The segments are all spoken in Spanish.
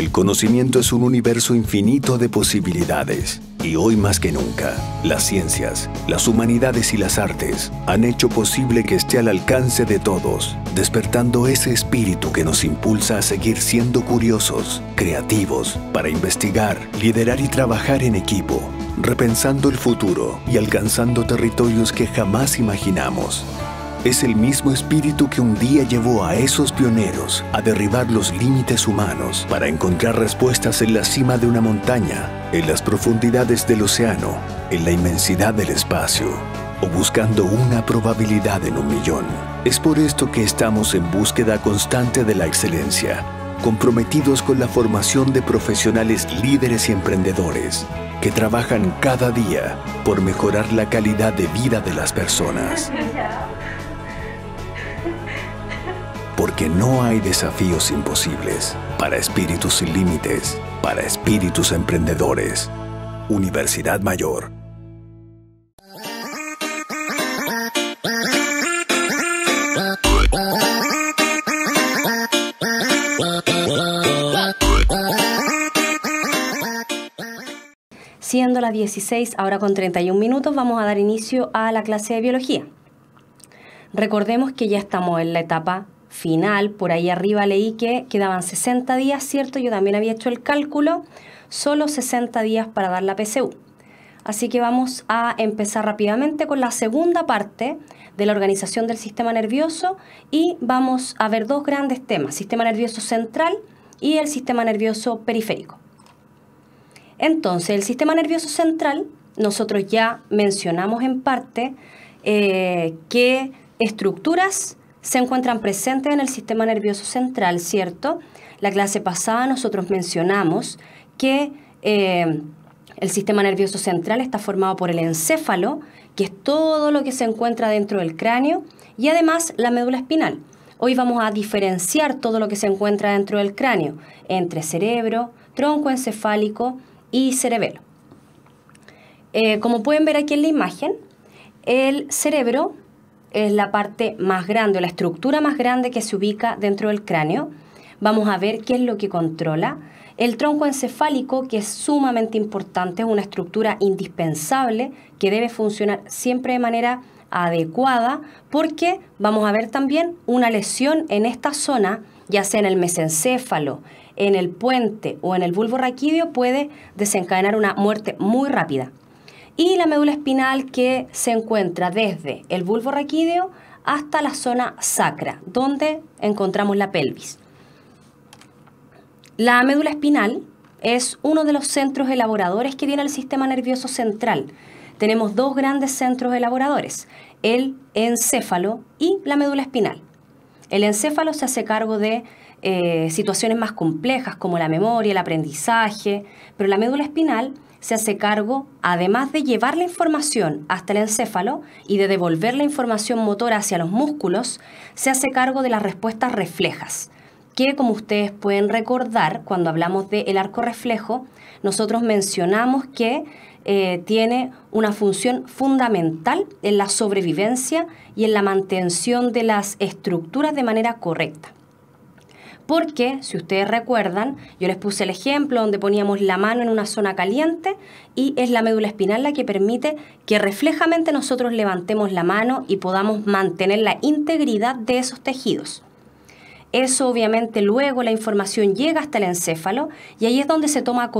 El conocimiento es un universo infinito de posibilidades. Y hoy más que nunca, las ciencias, las humanidades y las artes han hecho posible que esté al alcance de todos, despertando ese espíritu que nos impulsa a seguir siendo curiosos, creativos, para investigar, liderar y trabajar en equipo, repensando el futuro y alcanzando territorios que jamás imaginamos es el mismo espíritu que un día llevó a esos pioneros a derribar los límites humanos para encontrar respuestas en la cima de una montaña, en las profundidades del océano, en la inmensidad del espacio o buscando una probabilidad en un millón. Es por esto que estamos en búsqueda constante de la excelencia, comprometidos con la formación de profesionales líderes y emprendedores que trabajan cada día por mejorar la calidad de vida de las personas porque no hay desafíos imposibles para espíritus sin límites, para espíritus emprendedores. Universidad Mayor. Siendo las 16, ahora con 31 minutos, vamos a dar inicio a la clase de biología. Recordemos que ya estamos en la etapa final, por ahí arriba leí que quedaban 60 días, ¿cierto? Yo también había hecho el cálculo, solo 60 días para dar la PCU. Así que vamos a empezar rápidamente con la segunda parte de la organización del sistema nervioso y vamos a ver dos grandes temas, sistema nervioso central y el sistema nervioso periférico. Entonces, el sistema nervioso central, nosotros ya mencionamos en parte eh, qué estructuras se encuentran presentes en el sistema nervioso central, ¿cierto? La clase pasada nosotros mencionamos que eh, el sistema nervioso central está formado por el encéfalo, que es todo lo que se encuentra dentro del cráneo, y además la médula espinal. Hoy vamos a diferenciar todo lo que se encuentra dentro del cráneo entre cerebro, tronco encefálico y cerebelo. Eh, como pueden ver aquí en la imagen, el cerebro es la parte más grande, la estructura más grande que se ubica dentro del cráneo. Vamos a ver qué es lo que controla. El tronco encefálico, que es sumamente importante, es una estructura indispensable que debe funcionar siempre de manera adecuada porque vamos a ver también una lesión en esta zona, ya sea en el mesencéfalo, en el puente o en el bulbo raquídeo, puede desencadenar una muerte muy rápida y la médula espinal que se encuentra desde el bulbo raquídeo hasta la zona sacra, donde encontramos la pelvis. La médula espinal es uno de los centros elaboradores que tiene el sistema nervioso central. Tenemos dos grandes centros elaboradores, el encéfalo y la médula espinal. El encéfalo se hace cargo de eh, situaciones más complejas como la memoria, el aprendizaje, pero la médula espinal se hace cargo, además de llevar la información hasta el encéfalo y de devolver la información motora hacia los músculos, se hace cargo de las respuestas reflejas, que como ustedes pueden recordar, cuando hablamos del el arco reflejo, nosotros mencionamos que eh, tiene una función fundamental en la sobrevivencia y en la mantención de las estructuras de manera correcta. Porque, si ustedes recuerdan, yo les puse el ejemplo donde poníamos la mano en una zona caliente y es la médula espinal la que permite que reflejamente nosotros levantemos la mano y podamos mantener la integridad de esos tejidos. Eso obviamente luego la información llega hasta el encéfalo y ahí es donde se toma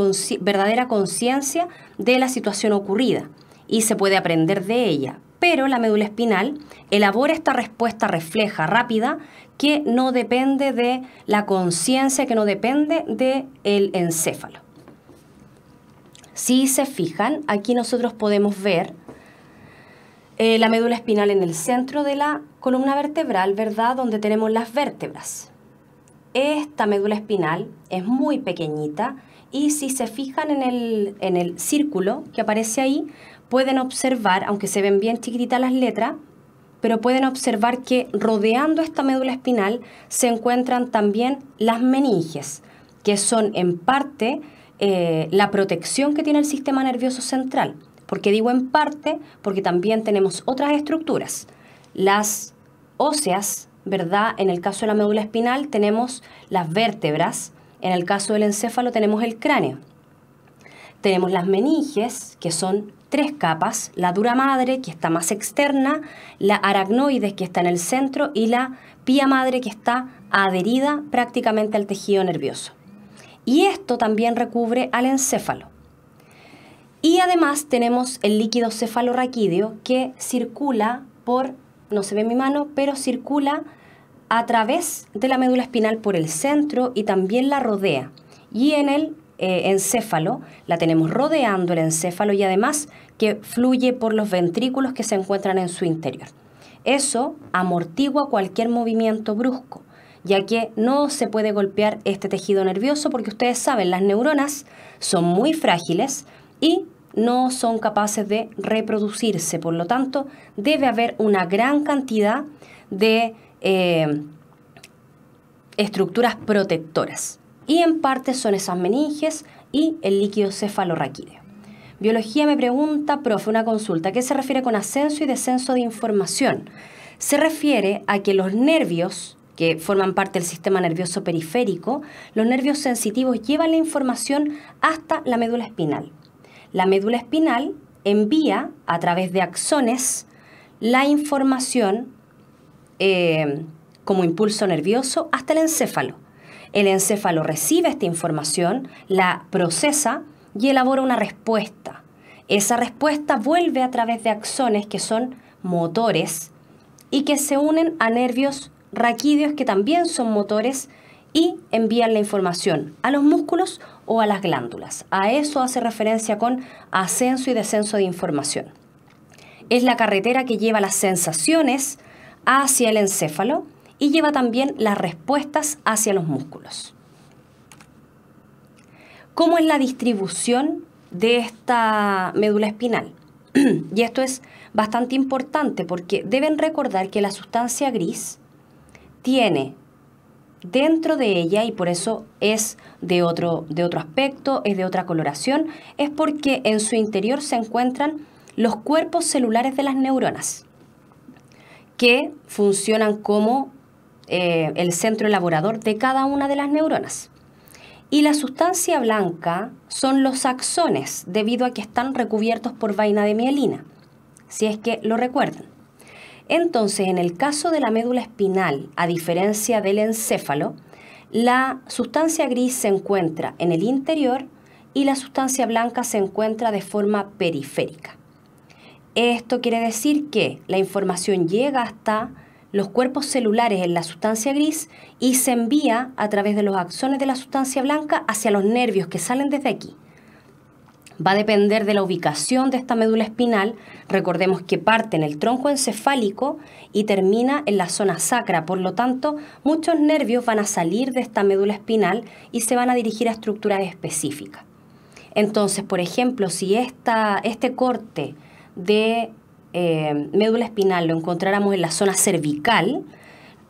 verdadera conciencia de la situación ocurrida y se puede aprender de ella, pero la médula espinal elabora esta respuesta refleja rápida que no depende de la conciencia, que no depende del encéfalo. Si se fijan, aquí nosotros podemos ver eh, la médula espinal en el centro de la columna vertebral, ¿verdad? Donde tenemos las vértebras. Esta médula espinal es muy pequeñita y si se fijan en el, en el círculo que aparece ahí, pueden observar, aunque se ven bien chiquititas las letras, pero pueden observar que rodeando esta médula espinal se encuentran también las meninges, que son en parte eh, la protección que tiene el sistema nervioso central. ¿Por qué digo en parte? Porque también tenemos otras estructuras. Las óseas, ¿verdad? En el caso de la médula espinal tenemos las vértebras, en el caso del encéfalo tenemos el cráneo. Tenemos las meninges, que son tres capas, la dura madre, que está más externa, la aracnoides, que está en el centro, y la pía madre, que está adherida prácticamente al tejido nervioso. Y esto también recubre al encéfalo. Y además tenemos el líquido cefalorraquídeo que circula por, no se ve mi mano, pero circula a través de la médula espinal por el centro y también la rodea. Y en el eh, encéfalo, la tenemos rodeando el encéfalo y además que fluye por los ventrículos que se encuentran en su interior. Eso amortigua cualquier movimiento brusco, ya que no se puede golpear este tejido nervioso porque ustedes saben, las neuronas son muy frágiles y no son capaces de reproducirse, por lo tanto debe haber una gran cantidad de eh, estructuras protectoras y en parte son esas meninges y el líquido cefalorraquídeo. Biología me pregunta, profe, una consulta, ¿qué se refiere con ascenso y descenso de información? Se refiere a que los nervios que forman parte del sistema nervioso periférico, los nervios sensitivos llevan la información hasta la médula espinal. La médula espinal envía a través de axones la información eh, como impulso nervioso hasta el encéfalo el encéfalo recibe esta información, la procesa y elabora una respuesta. Esa respuesta vuelve a través de axones que son motores y que se unen a nervios raquídeos que también son motores y envían la información a los músculos o a las glándulas. A eso hace referencia con ascenso y descenso de información. Es la carretera que lleva las sensaciones hacia el encéfalo y lleva también las respuestas hacia los músculos. ¿Cómo es la distribución de esta médula espinal? y esto es bastante importante porque deben recordar que la sustancia gris tiene dentro de ella, y por eso es de otro, de otro aspecto, es de otra coloración, es porque en su interior se encuentran los cuerpos celulares de las neuronas, que funcionan como eh, el centro elaborador de cada una de las neuronas. Y la sustancia blanca son los axones, debido a que están recubiertos por vaina de mielina, si es que lo recuerdan. Entonces, en el caso de la médula espinal, a diferencia del encéfalo, la sustancia gris se encuentra en el interior y la sustancia blanca se encuentra de forma periférica. Esto quiere decir que la información llega hasta los cuerpos celulares en la sustancia gris y se envía a través de los axones de la sustancia blanca hacia los nervios que salen desde aquí. Va a depender de la ubicación de esta médula espinal. Recordemos que parte en el tronco encefálico y termina en la zona sacra. Por lo tanto, muchos nervios van a salir de esta médula espinal y se van a dirigir a estructuras específicas. Entonces, por ejemplo, si esta, este corte de eh, médula espinal lo encontráramos en la zona cervical,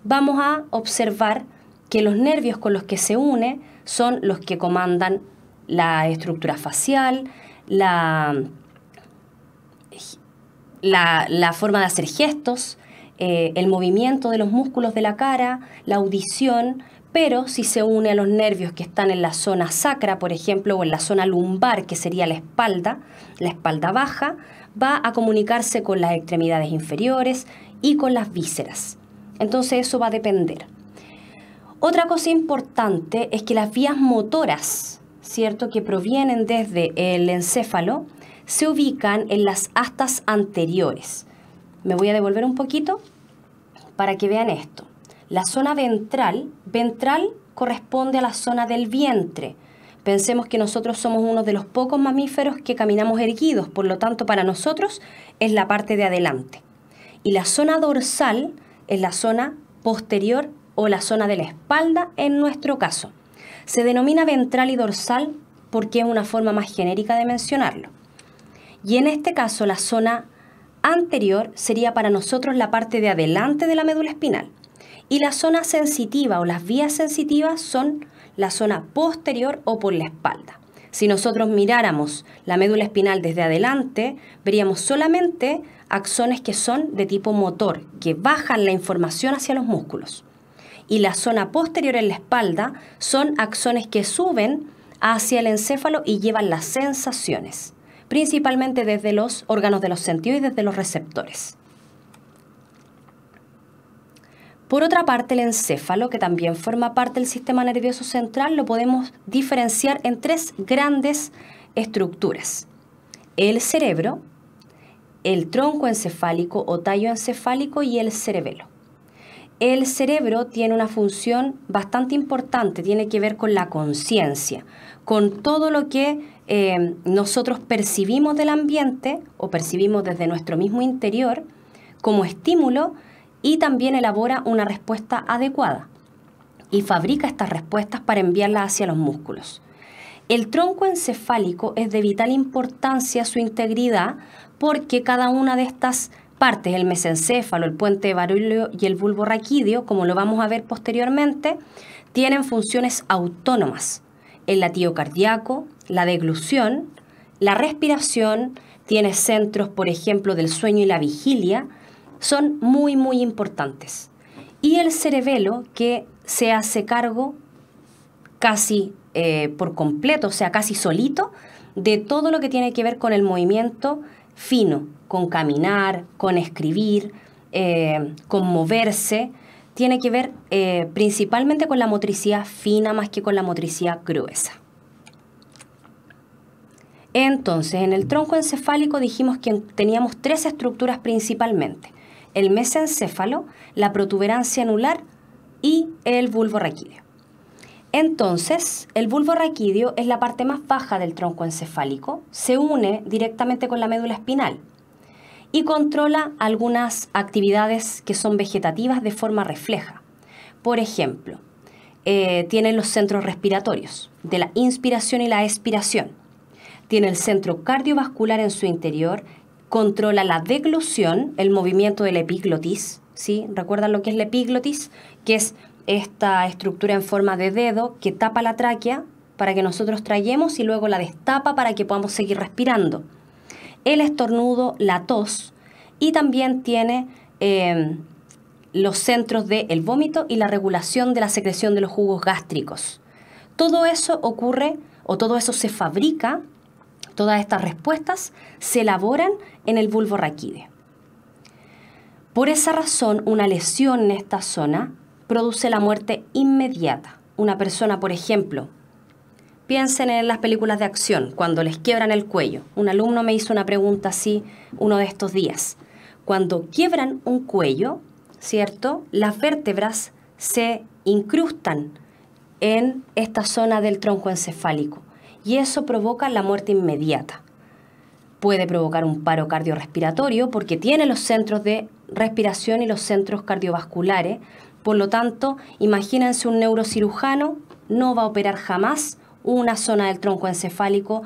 vamos a observar que los nervios con los que se une son los que comandan la estructura facial, la, forma de hacer gestos, eh, el movimiento de los músculos de la cara, la audición, pero si se une a los nervios que están en la zona sacra, por ejemplo, o en la zona lumbar, que sería la espalda, la espalda baja, va a comunicarse con las extremidades inferiores y con las vísceras. Entonces eso va a depender. Otra cosa importante es que las vías motoras, ¿cierto? Que provienen desde el encéfalo, se ubican en las astas anteriores. Me voy a devolver un poquito para que vean esto. La zona ventral, ventral corresponde a la zona del vientre, Pensemos que nosotros somos uno de los pocos mamíferos que caminamos erguidos, por lo tanto para nosotros es la parte de adelante. Y la zona dorsal es la zona posterior o la zona de la espalda en nuestro caso. Se denomina ventral y dorsal porque es una forma más genérica de mencionarlo. Y en este caso la zona anterior sería para nosotros la parte de adelante de la médula espinal. Y la zona sensitiva o las vías sensitivas son la zona posterior o por la espalda. Si nosotros miráramos la médula espinal desde adelante, veríamos solamente axones que son de tipo motor, que bajan la información hacia los músculos. Y la zona posterior en la espalda son axones que suben hacia el encéfalo y llevan las sensaciones, principalmente desde los órganos de los sentidos y desde los receptores. Por otra parte, el encéfalo, que también forma parte del sistema nervioso central, lo podemos diferenciar en tres grandes estructuras. El cerebro, el tronco encefálico o tallo encefálico y el cerebelo. El cerebro tiene una función bastante importante, tiene que ver con la conciencia, con todo lo que eh, nosotros percibimos del ambiente o percibimos desde nuestro mismo interior como estímulo y también elabora una respuesta adecuada y fabrica estas respuestas para enviarlas hacia los músculos. El tronco encefálico es de vital importancia su integridad porque cada una de estas partes, el mesencéfalo, el puente barulio y el bulbo raquídeo, como lo vamos a ver posteriormente, tienen funciones autónomas. El latido cardíaco, la deglución, la respiración, tiene centros, por ejemplo, del sueño y la vigilia, son muy, muy importantes. Y el cerebelo que se hace cargo casi eh, por completo, o sea, casi solito, de todo lo que tiene que ver con el movimiento fino, con caminar, con escribir, eh, con moverse, tiene que ver eh, principalmente con la motricidad fina más que con la motricidad gruesa. Entonces, en el tronco encefálico dijimos que teníamos tres estructuras principalmente el mesencéfalo, la protuberancia anular y el bulbo raquídeo. Entonces, el bulbo raquídeo es la parte más baja del tronco encefálico, se une directamente con la médula espinal y controla algunas actividades que son vegetativas de forma refleja. Por ejemplo, eh, tiene los centros respiratorios de la inspiración y la expiración. Tiene el centro cardiovascular en su interior, controla la deglución, el movimiento de la epiglotis, ¿sí? ¿Recuerdan lo que es la epiglotis? Que es esta estructura en forma de dedo que tapa la tráquea para que nosotros traguemos y luego la destapa para que podamos seguir respirando. El estornudo, la tos y también tiene eh, los centros del vómito y la regulación de la secreción de los jugos gástricos. Todo eso ocurre o todo eso se fabrica Todas estas respuestas se elaboran en el bulbo raquídeo. Por esa razón, una lesión en esta zona produce la muerte inmediata. Una persona, por ejemplo, piensen en las películas de acción, cuando les quiebran el cuello. Un alumno me hizo una pregunta así uno de estos días. Cuando quiebran un cuello, ¿cierto? Las vértebras se incrustan en esta zona del tronco encefálico y eso provoca la muerte inmediata. Puede provocar un paro cardiorrespiratorio porque tiene los centros de respiración y los centros cardiovasculares. Por lo tanto, imagínense un neurocirujano no va a operar jamás una zona del tronco encefálico,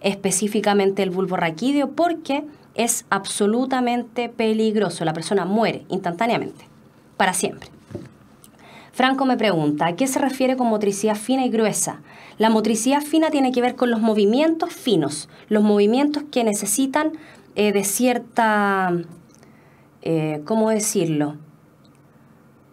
específicamente el bulbo raquídeo, porque es absolutamente peligroso. La persona muere instantáneamente, para siempre. Franco me pregunta, ¿a qué se refiere con motricidad fina y gruesa? La motricidad fina tiene que ver con los movimientos finos, los movimientos que necesitan eh, de cierta, eh, ¿cómo decirlo?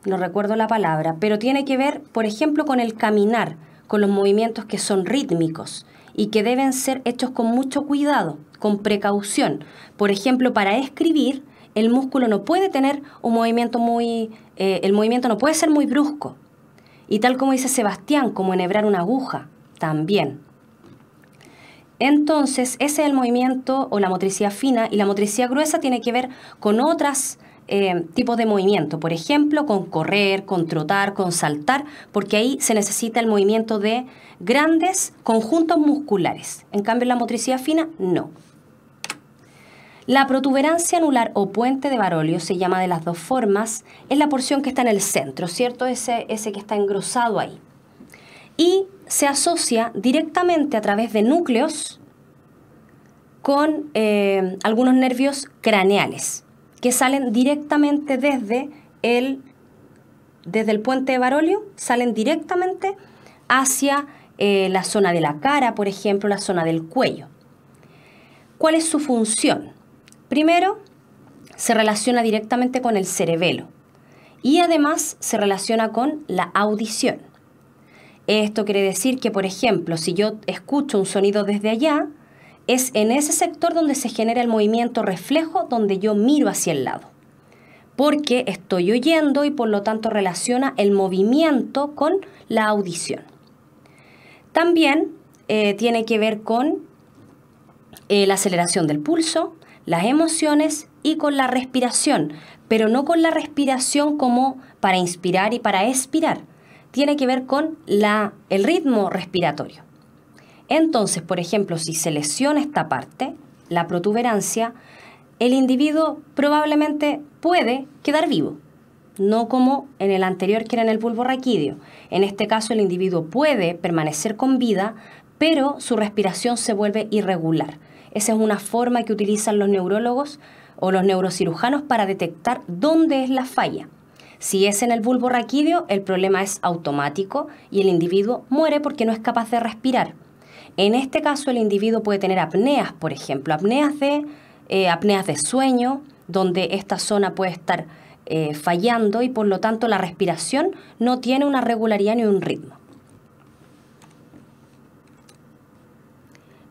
No recuerdo la palabra, pero tiene que ver, por ejemplo, con el caminar, con los movimientos que son rítmicos y que deben ser hechos con mucho cuidado, con precaución. Por ejemplo, para escribir, el músculo no puede tener un movimiento muy eh, el movimiento no puede ser muy brusco. Y tal como dice Sebastián, como enhebrar una aguja, también. Entonces, ese es el movimiento o la motricidad fina y la motricidad gruesa tiene que ver con otros eh, tipos de movimiento, por ejemplo, con correr, con trotar, con saltar, porque ahí se necesita el movimiento de grandes conjuntos musculares. En cambio, la motricidad fina no. La protuberancia anular o puente de Barolio se llama de las dos formas, es la porción que está en el centro, ¿cierto? Ese, ese que está engrosado ahí. Y se asocia directamente a través de núcleos con eh, algunos nervios craneales que salen directamente desde el, desde el puente de Barolio, salen directamente hacia eh, la zona de la cara, por ejemplo, la zona del cuello. ¿Cuál es su función? Primero, se relaciona directamente con el cerebelo y además se relaciona con la audición. Esto quiere decir que, por ejemplo, si yo escucho un sonido desde allá, es en ese sector donde se genera el movimiento reflejo donde yo miro hacia el lado, porque estoy oyendo y por lo tanto relaciona el movimiento con la audición. También eh, tiene que ver con eh, la aceleración del pulso, las emociones y con la respiración, pero no con la respiración como para inspirar y para expirar. Tiene que ver con la, el ritmo respiratorio. Entonces, por ejemplo, si se lesiona esta parte, la protuberancia, el individuo probablemente puede quedar vivo, no como en el anterior que era en el bulbo raquídeo. En este caso el individuo puede permanecer con vida, pero su respiración se vuelve irregular. Esa es una forma que utilizan los neurólogos o los neurocirujanos para detectar dónde es la falla. Si es en el bulbo raquídeo, el problema es automático y el individuo muere porque no es capaz de respirar. En este caso, el individuo puede tener apneas, por ejemplo, apneas de, eh, apneas de sueño, donde esta zona puede estar eh, fallando y por lo tanto la respiración no tiene una regularidad ni un ritmo.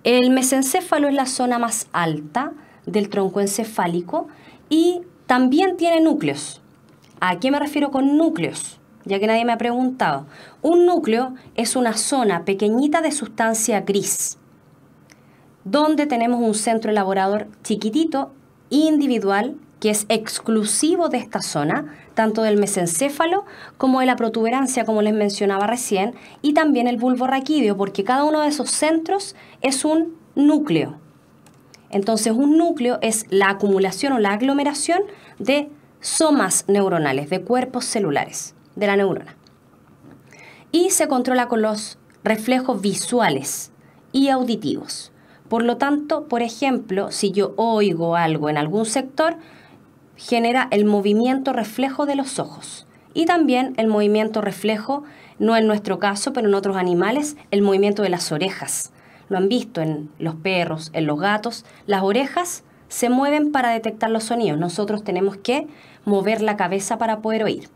El mesencéfalo es la zona más alta del tronco encefálico y también tiene núcleos. ¿A qué me refiero con núcleos? Ya que nadie me ha preguntado. Un núcleo es una zona pequeñita de sustancia gris, donde tenemos un centro elaborador chiquitito, individual, que es exclusivo de esta zona, tanto del mesencéfalo como de la protuberancia, como les mencionaba recién, y también el bulbo raquídeo, porque cada uno de esos centros es un núcleo. Entonces, un núcleo es la acumulación o la aglomeración de somas neuronales, de cuerpos celulares de la neurona. Y se controla con los reflejos visuales y auditivos. Por lo tanto, por ejemplo, si yo oigo algo en algún sector, genera el movimiento reflejo de los ojos y también el movimiento reflejo, no en nuestro caso, pero en otros animales, el movimiento de las orejas. Lo han visto en los perros, en los gatos, las orejas se mueven para detectar los sonidos. Nosotros tenemos que mover la cabeza para poder oír.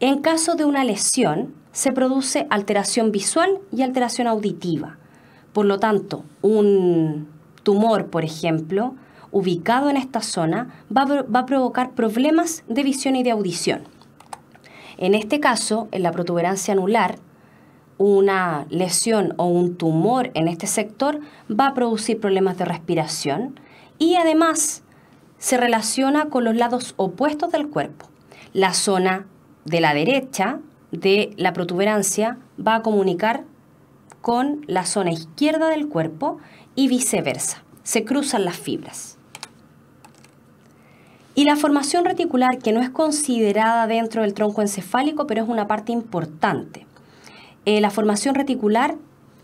En caso de una lesión, se produce alteración visual y alteración auditiva. Por lo tanto, un tumor, por ejemplo, ubicado en esta zona va a, provocar problemas de visión y de audición. En este caso, en la protuberancia anular, una lesión o un tumor en este sector va a producir problemas de respiración y además se relaciona con los lados opuestos del cuerpo. La zona de la derecha de la protuberancia va a comunicar con la zona izquierda del cuerpo y viceversa. Se cruzan las fibras. Y la formación reticular, que no es considerada dentro del tronco encefálico, pero es una parte importante. Eh, la formación reticular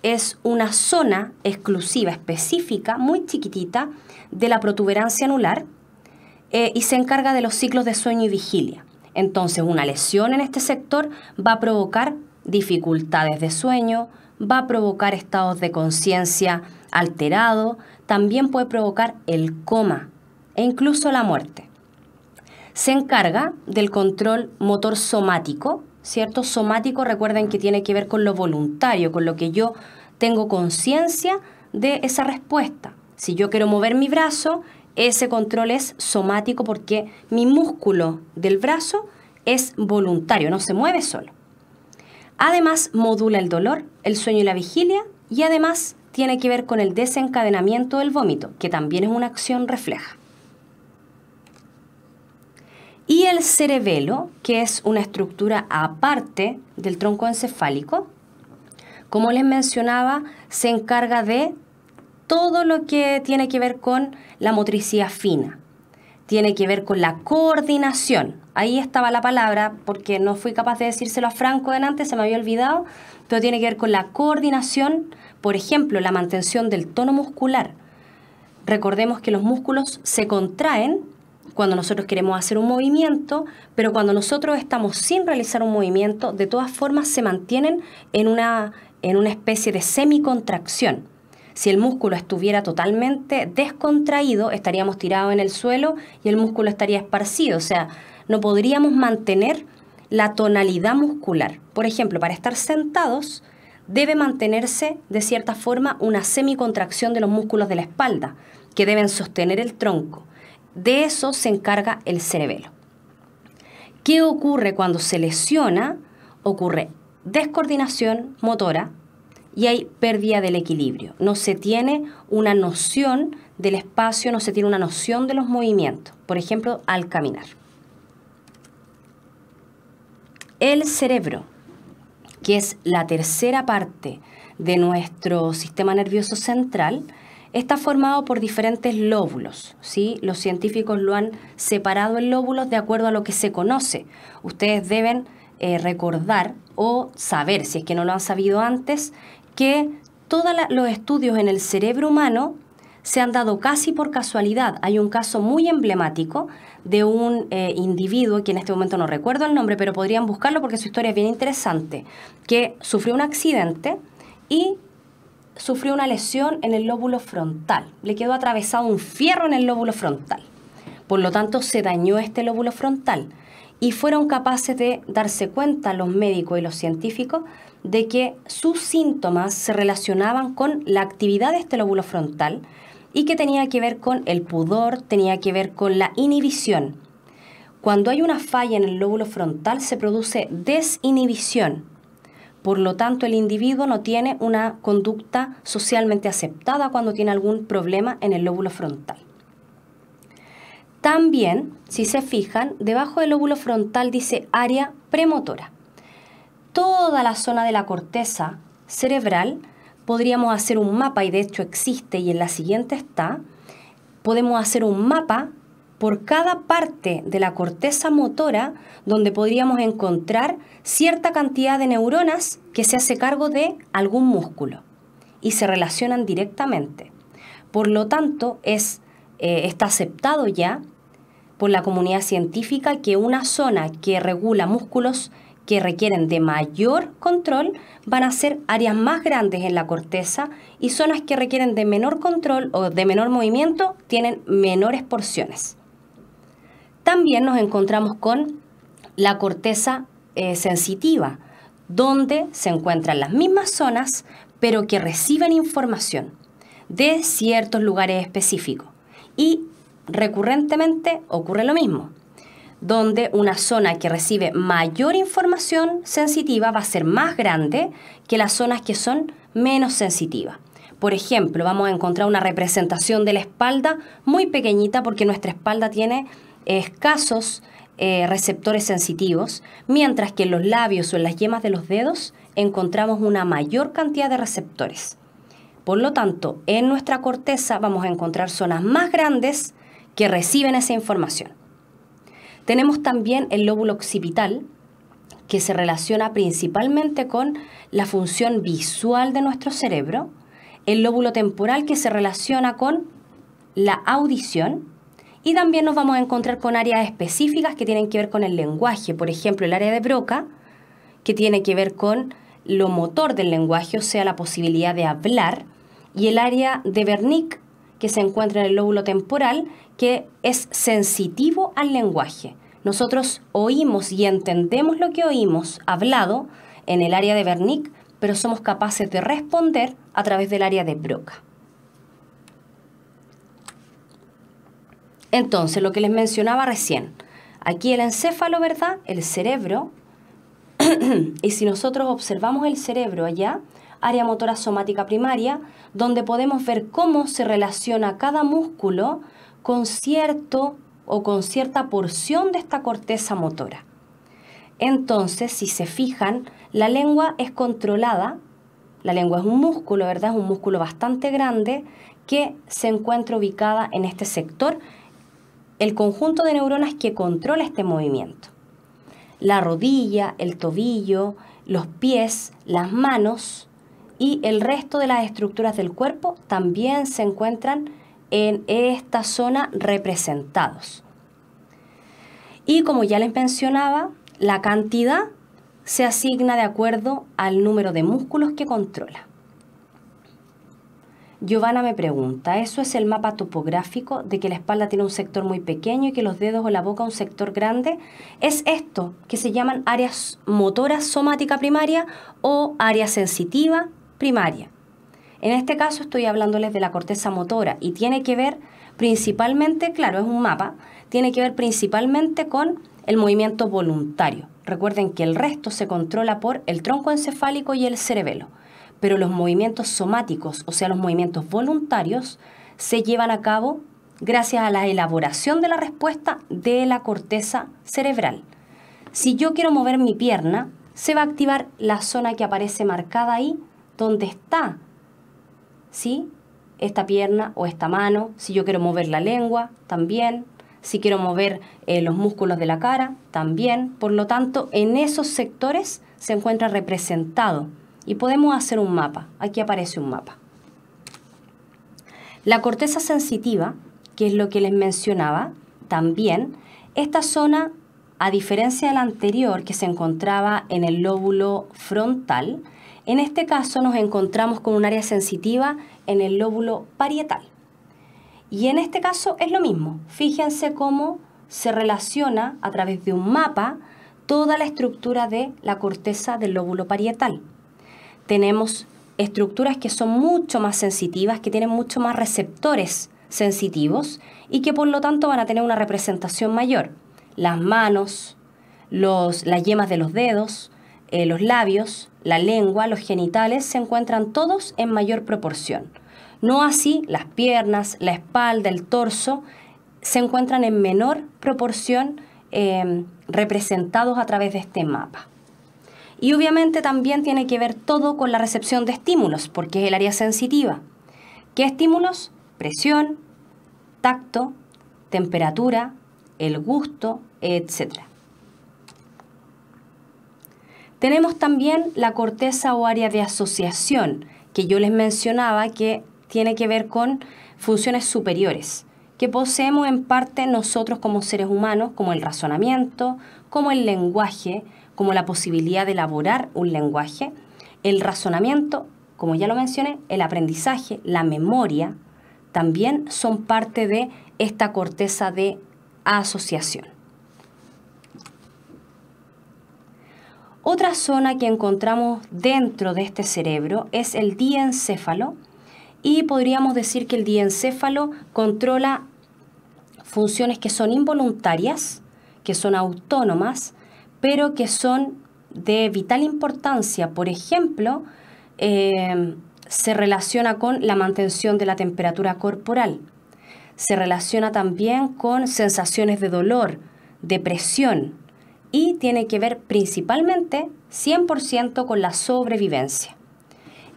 es una zona exclusiva, específica, muy chiquitita, de la protuberancia anular eh, y se encarga de los ciclos de sueño y vigilia. Entonces, una lesión en este sector va a provocar dificultades de sueño, va a provocar estados de conciencia alterado, también puede provocar el coma e incluso la muerte se encarga del control motor somático, ¿cierto? Somático, recuerden que tiene que ver con lo voluntario, con lo que yo tengo conciencia de esa respuesta. Si yo quiero mover mi brazo, ese control es somático porque mi músculo del brazo es voluntario, no se mueve solo. Además, modula el dolor, el sueño y la vigilia y además tiene que ver con el desencadenamiento del vómito, que también es una acción refleja. Y el cerebelo, que es una estructura aparte del tronco encefálico, como les mencionaba, se encarga de todo lo que tiene que ver con la motricidad fina, tiene que ver con la coordinación. Ahí estaba la palabra, porque no fui capaz de decírselo a Franco delante, se me había olvidado, pero tiene que ver con la coordinación, por ejemplo, la mantención del tono muscular. Recordemos que los músculos se contraen cuando nosotros queremos hacer un movimiento, pero cuando nosotros estamos sin realizar un movimiento, de todas formas se mantienen en una, especie de semicontracción. Si el músculo estuviera totalmente descontraído, estaríamos tirados en el suelo y el músculo estaría esparcido, o sea, no podríamos mantener la tonalidad muscular. Por ejemplo, para estar sentados, debe mantenerse de cierta forma una semicontracción de los músculos de la espalda, que deben sostener el tronco. De eso se encarga el cerebelo. ¿Qué ocurre cuando se lesiona? Ocurre descoordinación motora y hay pérdida del equilibrio. No se tiene una noción del espacio, no se tiene una noción de los movimientos, por ejemplo, al caminar. El cerebro, que es la tercera parte de nuestro sistema nervioso central, Está formado por diferentes lóbulos, ¿sí? Los científicos lo han separado en lóbulos de acuerdo a lo que se conoce. Ustedes deben eh, recordar o saber, si es que no lo han sabido antes, que todos los estudios en el cerebro humano se han dado casi por casualidad. Hay un caso muy emblemático de un eh, individuo, que en este momento no recuerdo el nombre, pero podrían buscarlo porque su historia es bien interesante, que sufrió un accidente y sufrió una lesión en el lóbulo frontal. Le quedó atravesado un fierro en el lóbulo frontal. Por lo tanto, se dañó este lóbulo frontal. Y fueron capaces de darse cuenta los médicos y los científicos de que sus síntomas se relacionaban con la actividad de este lóbulo frontal y que tenía que ver con el pudor, tenía que ver con la inhibición. Cuando hay una falla en el lóbulo frontal se produce desinhibición, por lo tanto, el individuo no tiene una conducta socialmente aceptada cuando tiene algún problema en el lóbulo frontal. También, si se fijan, debajo del lóbulo frontal dice área premotora. Toda la zona de la corteza cerebral, podríamos hacer un mapa, y de hecho existe y en la siguiente está, podemos hacer un mapa por cada parte de la corteza motora donde podríamos encontrar cierta cantidad de neuronas que se hace cargo de algún músculo y se relacionan directamente. Por lo tanto, eh, está aceptado ya por la comunidad científica que una zona que regula músculos que requieren de mayor control van a ser áreas más grandes en la corteza y zonas que requieren de menor control o de menor movimiento tienen menores porciones. También nos encontramos con la corteza eh, sensitiva, donde se encuentran las mismas zonas, pero que reciben información de ciertos lugares específicos. Y recurrentemente ocurre lo mismo, donde una zona que recibe mayor información sensitiva va a ser más grande que las zonas que son menos sensitivas. Por ejemplo, vamos a encontrar una representación de la espalda muy pequeñita porque nuestra espalda tiene escasos eh, receptores sensitivos, mientras que en los labios o en las yemas de los dedos encontramos una mayor cantidad de receptores. Por lo tanto, en nuestra corteza vamos a encontrar zonas más grandes que reciben esa información. Tenemos también el lóbulo occipital, que se relaciona principalmente con la función visual de nuestro cerebro, el lóbulo temporal, que se relaciona con la audición, y también nos vamos a encontrar con áreas específicas que tienen que ver con el lenguaje, por ejemplo, el área de Broca, que tiene que ver con lo motor del lenguaje, o sea, la posibilidad de hablar, y el área de Wernicke, que se encuentra en el lóbulo temporal, que es sensitivo al lenguaje. Nosotros oímos y entendemos lo que oímos hablado en el área de Wernicke, pero somos capaces de responder a través del área de Broca. Entonces, lo que les mencionaba recién, aquí el encéfalo, ¿verdad? El cerebro. y si nosotros observamos el cerebro allá, área motora somática primaria, donde podemos ver cómo se relaciona cada músculo con cierto o con cierta porción de esta corteza motora. Entonces, si se fijan, la lengua es controlada, la lengua es un músculo, ¿verdad? Es un músculo bastante grande que se encuentra ubicada en este sector el conjunto de neuronas que controla este movimiento. La rodilla, el tobillo, los pies, las manos y el resto de las estructuras del cuerpo también se encuentran en esta zona representados. Y como ya les mencionaba, la cantidad se asigna de acuerdo al número de músculos que controla. Giovanna me pregunta, ¿eso es el mapa topográfico de que la espalda tiene un sector muy pequeño y que los dedos o la boca un sector grande? ¿Es esto que se llaman áreas motoras somática primaria o área sensitiva primaria? En este caso estoy hablándoles de la corteza motora y tiene que ver principalmente, claro, es un mapa, tiene que ver principalmente con el movimiento voluntario. Recuerden que el resto se controla por el tronco encefálico y el cerebelo pero los movimientos somáticos, o sea, los movimientos voluntarios, se llevan a cabo gracias a la elaboración de la respuesta de la corteza cerebral. Si yo quiero mover mi pierna, se va a activar la zona que aparece marcada ahí, donde está, ¿sí? Esta pierna o esta mano, si yo quiero mover la lengua, también, si quiero mover eh, los músculos de la cara, también. Por lo tanto, en esos sectores se encuentra representado y podemos hacer un mapa. Aquí aparece un mapa. La corteza sensitiva, que es lo que les mencionaba, también, esta zona, a diferencia de la anterior que se encontraba en el lóbulo frontal, en este caso nos encontramos con un área sensitiva en el lóbulo parietal. Y en este caso es lo mismo. Fíjense cómo se relaciona a través de un mapa toda la estructura de la corteza del lóbulo parietal tenemos estructuras que son mucho más sensitivas, que tienen mucho más receptores sensitivos y que por lo tanto van a tener una representación mayor. Las manos, las yemas de los dedos, eh, los labios, la lengua, los genitales se encuentran todos en mayor proporción. No así las piernas, la espalda, el torso se encuentran en menor proporción eh, representados a través de este mapa. Y obviamente también tiene que ver todo con la recepción de estímulos, porque es el área sensitiva. ¿Qué estímulos? Presión, tacto, temperatura, el gusto, etc. Tenemos también la corteza o área de asociación, que yo les mencionaba que tiene que ver con funciones superiores, que poseemos en parte nosotros como seres humanos, como el razonamiento, como el lenguaje, como la posibilidad de elaborar un lenguaje, el razonamiento, como ya lo mencioné, el aprendizaje, la memoria, también son parte de esta corteza de asociación. Otra zona que encontramos dentro de este cerebro es el diencéfalo y podríamos decir que el diencéfalo controla funciones que son involuntarias, que son autónomas, pero que son de vital importancia. Por ejemplo, em, se relaciona con la mantención de la temperatura corporal. Se relaciona también con sensaciones de dolor, depresión y tiene que ver principalmente 100% con la sobrevivencia.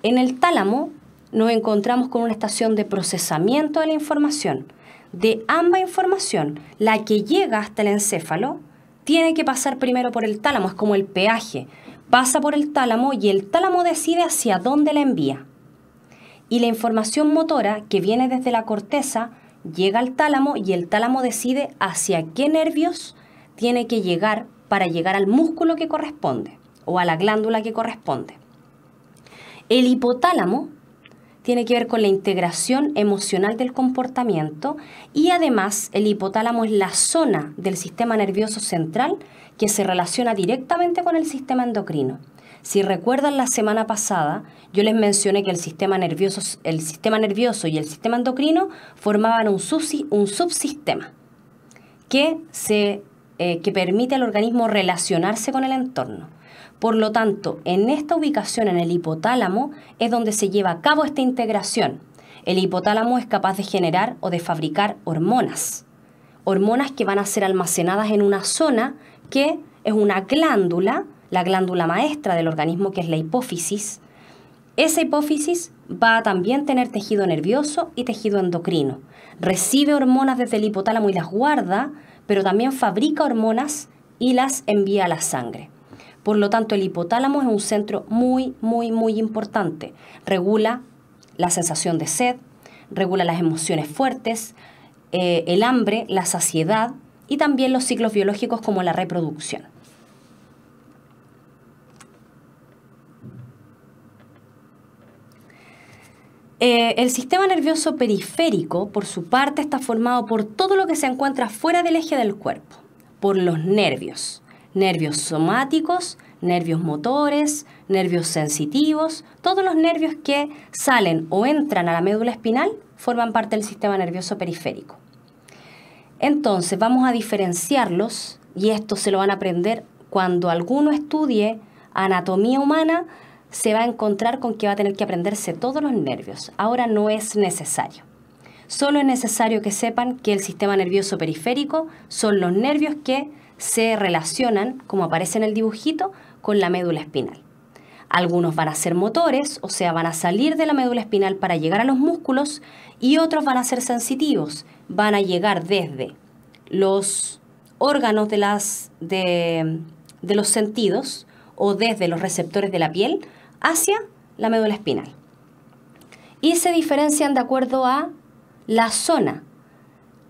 En el tálamo nos encontramos con una estación de procesamiento de la información, de ambas información, la que llega hasta el encéfalo tiene que pasar primero por el tálamo, es como el peaje. Pasa por el tálamo y el tálamo decide hacia dónde la envía. Y la información motora que viene desde la corteza llega al tálamo y el tálamo decide hacia qué nervios tiene que llegar para llegar al músculo que corresponde o a la glándula que corresponde. El hipotálamo tiene que ver con la integración emocional del comportamiento y además el hipotálamo es la zona del sistema nervioso central que se relaciona directamente con el sistema endocrino. Si recuerdan la semana pasada, yo les mencioné que el sistema nervioso, el sistema nervioso y el sistema endocrino formaban un, subsistema que, se, eh, que permite al organismo relacionarse con el entorno. Por lo tanto, en esta ubicación en el hipotálamo es donde se lleva a cabo esta integración. El hipotálamo es capaz de generar o de fabricar hormonas, hormonas que van a ser almacenadas en una zona que es una glándula, la glándula maestra del organismo que es la hipófisis. Esa hipófisis va a también tener tejido nervioso y tejido endocrino. Recibe hormonas desde el hipotálamo y las guarda, pero también fabrica hormonas y las envía a la sangre. Por lo tanto, el hipotálamo es un centro muy, muy, muy importante. Regula la sensación de sed, regula las emociones fuertes, eh, el hambre, la saciedad y también los ciclos biológicos como la reproducción. Eh, el sistema nervioso periférico, por su parte, está formado por todo lo que se encuentra fuera del eje del cuerpo, por los nervios, nervios somáticos, nervios motores, nervios sensitivos, todos los nervios que salen o entran a la médula espinal forman parte del sistema nervioso periférico. Entonces vamos a diferenciarlos y esto se lo van a aprender cuando alguno estudie anatomía humana, se va a encontrar con que va a tener que aprenderse todos los nervios. Ahora no es necesario. Solo es necesario que sepan que el sistema nervioso periférico son los nervios que se relacionan, como aparece en el dibujito, con la médula espinal. Algunos van a ser motores, o sea, van a salir de la médula espinal para llegar a los músculos, y otros van a ser sensitivos, van a llegar desde los órganos de, de los sentidos o desde los receptores de la piel hacia la médula espinal. Y se diferencian de acuerdo a la zona,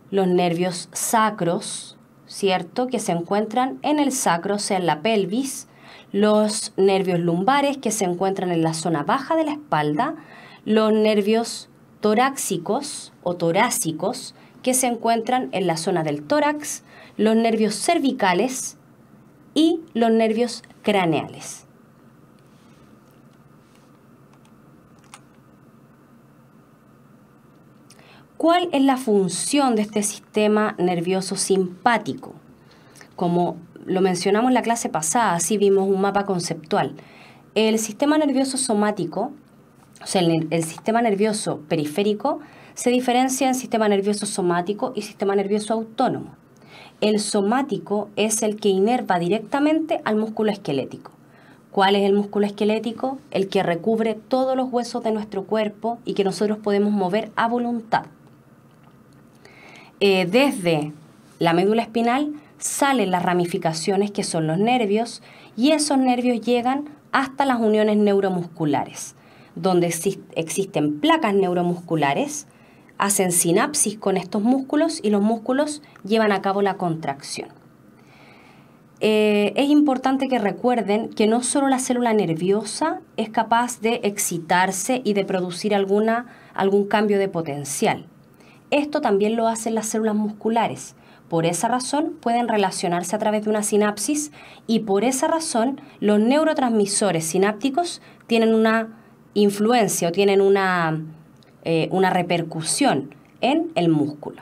los nervios sacros, ¿cierto? Que se encuentran en el sacro, o sea, en la pelvis, los nervios lumbares que se encuentran en la zona baja de la espalda, los nervios torácicos o torácicos que se encuentran en la zona del tórax, los nervios cervicales y los nervios craneales. ¿Cuál es la función de este sistema nervioso simpático? Como lo mencionamos en la clase pasada, así vimos un mapa conceptual. El sistema nervioso somático, o sea, el, el sistema nervioso periférico, se diferencia en sistema nervioso somático y sistema nervioso autónomo. El somático es el que inerva directamente al músculo esquelético. ¿Cuál es el músculo esquelético? El que recubre todos los huesos de nuestro cuerpo y que nosotros podemos mover a voluntad. Eh, desde la médula espinal salen las ramificaciones que son los nervios y esos nervios llegan hasta las uniones neuromusculares, donde existen placas neuromusculares, hacen sinapsis con estos músculos y los músculos llevan a cabo la contracción. Eh, es importante que recuerden que no solo la célula nerviosa es capaz de excitarse y de producir algún cambio de potencial, esto también lo hacen las células musculares. Por esa razón pueden relacionarse a través de una sinapsis y por esa razón los neurotransmisores sinápticos tienen una influencia o tienen una, eh, repercusión en el músculo.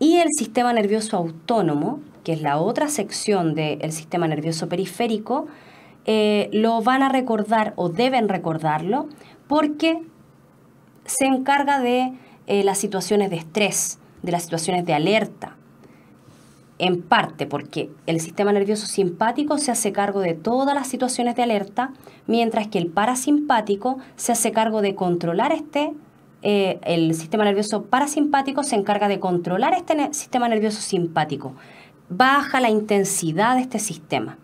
Y el sistema nervioso autónomo, que es la otra sección del sistema nervioso periférico, eh, lo van a recordar o deben recordarlo porque se encarga de eh, las situaciones de estrés, de las situaciones de alerta. En parte porque el sistema nervioso simpático se hace cargo de todas las situaciones de alerta, mientras que el parasimpático se hace cargo de controlar este, eh, el sistema nervioso parasimpático se encarga de controlar este sistema nervioso simpático. Baja la intensidad de este sistema.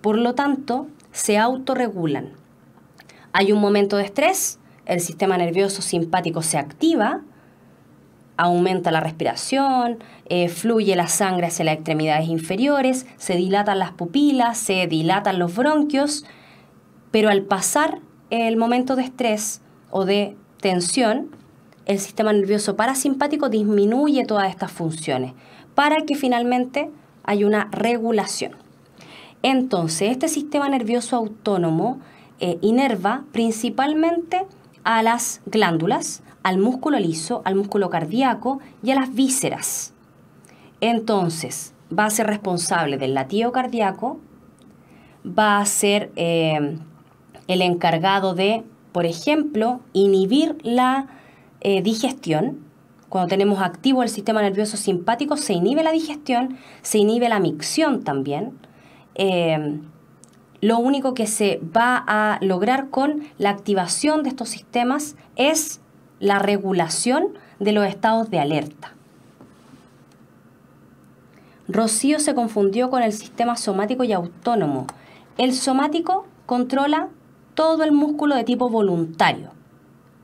Por lo tanto, se autorregulan. Hay un momento de estrés, el sistema nervioso simpático se activa, aumenta la respiración, eh, fluye la sangre hacia las extremidades inferiores, se dilatan las pupilas, se dilatan los bronquios, pero al pasar el momento de estrés o de tensión, el sistema nervioso parasimpático disminuye todas estas funciones para que finalmente haya una regulación. Entonces, este sistema nervioso autónomo eh, inerva principalmente a las glándulas, al músculo liso, al músculo cardíaco y a las vísceras. Entonces, va a ser responsable del latido cardíaco, va a ser eh, el encargado de, por ejemplo, inhibir la eh, digestión. Cuando tenemos activo el sistema nervioso simpático, se inhibe la digestión, se inhibe la micción también. Eh, lo único que se va a lograr con la activación de estos sistemas es la regulación de los estados de alerta. Rocío se confundió con el sistema somático y autónomo. El somático controla todo el músculo de tipo voluntario.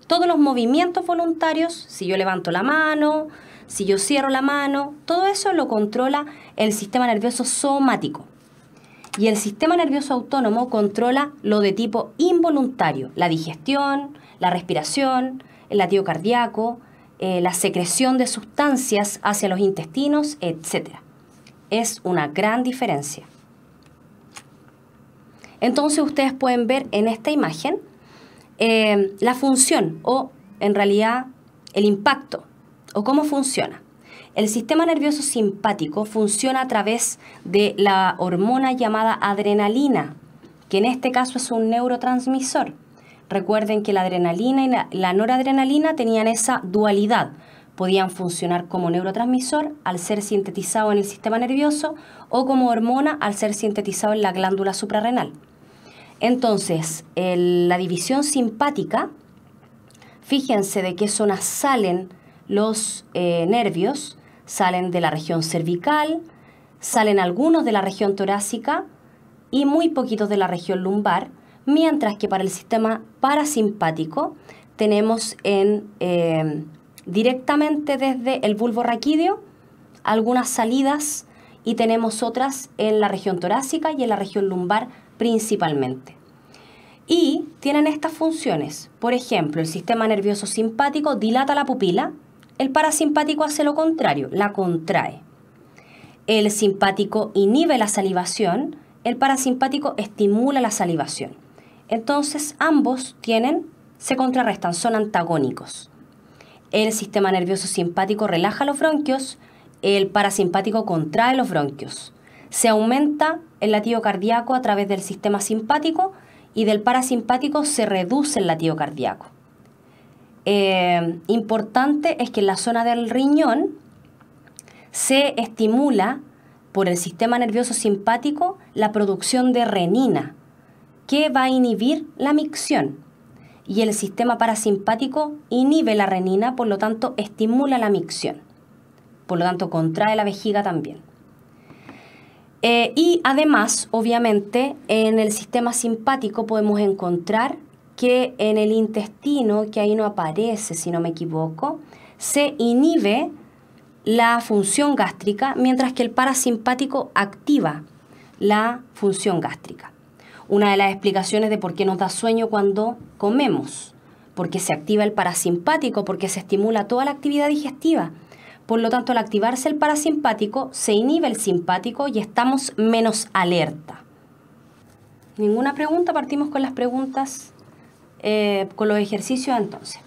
Todos los movimientos voluntarios, si yo levanto la mano, si yo cierro la mano, todo eso lo controla el sistema nervioso somático. Y el sistema nervioso autónomo controla lo de tipo involuntario, la digestión, la respiración, el latido cardíaco, eh, la secreción de sustancias hacia los intestinos, etc. Es una gran diferencia. Entonces ustedes pueden ver en esta imagen eh, la función o en realidad el impacto o cómo funciona. El sistema nervioso simpático funciona a través de la hormona llamada adrenalina, que en este caso es un neurotransmisor. Recuerden que la adrenalina y la, noradrenalina tenían esa dualidad. Podían funcionar como neurotransmisor al ser sintetizado en el sistema nervioso o como hormona al ser sintetizado en la glándula suprarrenal. Entonces, la división simpática, fíjense de qué zona salen los eh, nervios salen de la región cervical, salen algunos de la región torácica y muy poquitos de la región lumbar, mientras que para el sistema parasimpático tenemos en, em, directamente desde el bulbo raquídeo algunas salidas y tenemos otras en la región torácica y en la región lumbar principalmente. Y tienen estas funciones. Por ejemplo, el sistema nervioso simpático dilata la pupila, el parasimpático hace lo contrario, la contrae. El simpático inhibe la salivación, el parasimpático estimula la salivación. Entonces ambos tienen, se contrarrestan, son antagónicos. El sistema nervioso simpático relaja los bronquios, el parasimpático contrae los bronquios. Se aumenta el latido cardíaco a través del sistema simpático y del parasimpático se reduce el latido cardíaco. Eh, importante es que en la zona del riñón se estimula por el sistema nervioso simpático la producción de renina, que va a inhibir la micción. Y el sistema parasimpático inhibe la renina, por lo tanto estimula la micción. Por lo tanto contrae la vejiga también. Eh, y además, obviamente, en el sistema simpático podemos encontrar que en el intestino, que ahí no aparece si no me equivoco, se inhibe la función gástrica, mientras que el parasimpático activa la función gástrica. Una de las explicaciones de por qué nos da sueño cuando comemos, porque se activa el parasimpático, porque se estimula toda la actividad digestiva. Por lo tanto, al activarse el parasimpático, se inhibe el simpático y estamos menos alerta. ¿Ninguna pregunta? Partimos con las preguntas eh, con los ejercicios entonces.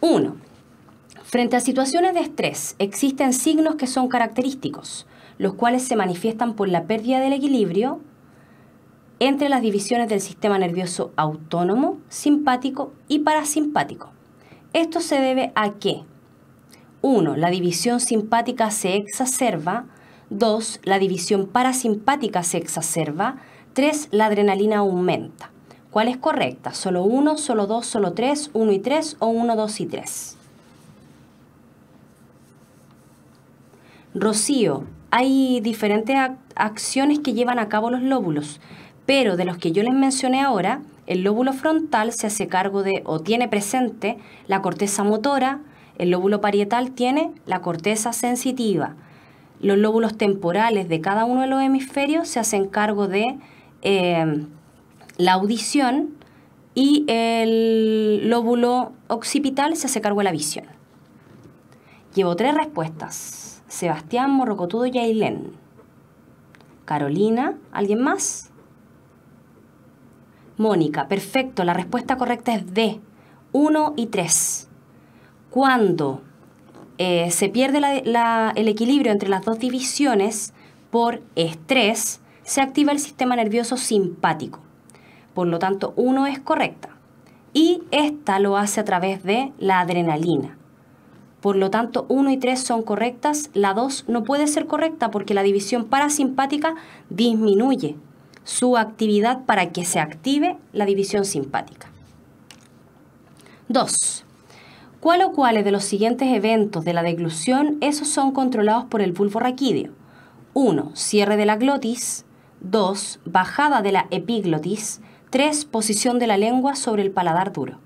Uno, frente a situaciones de estrés existen signos que son característicos, los cuales se manifiestan por la pérdida del equilibrio entre las divisiones del sistema nervioso autónomo, simpático y parasimpático. Esto se debe a que uno, La división simpática se exacerba. dos, La división parasimpática se exacerba. tres, La adrenalina aumenta. ¿Cuál es correcta? ¿Solo 1, solo 2, solo 3, 1 y 3 o 1, 2 y 3? Rocío, hay diferentes acciones que llevan a cabo los lóbulos, pero de los que yo les mencioné ahora, el lóbulo frontal se hace cargo de o tiene presente la corteza motora, el lóbulo parietal tiene la corteza sensitiva. Los lóbulos temporales de cada uno de los hemisferios se hacen cargo de eh, la audición y el lóbulo occipital se hace cargo de la visión. Llevo tres respuestas. Sebastián, Morrocotudo y Ailén. Carolina, ¿alguien más? Mónica, perfecto, la respuesta correcta es D, 1 y 3. Cuando eh, se pierde el equilibrio entre las dos divisiones por estrés, se activa el sistema nervioso simpático. Por lo tanto, uno es correcta. Y esta lo hace a través de la adrenalina. Por lo tanto, 1 y 3 son correctas, la 2 no puede ser correcta porque la división parasimpática disminuye su actividad para que se active la división simpática. 2. ¿Cuál o cuáles de los siguientes eventos de la deglución esos son controlados por el bulbo raquídeo? 1. Cierre de la glotis. 2. Bajada de la epiglotis. 3. Posición de la lengua sobre el paladar duro.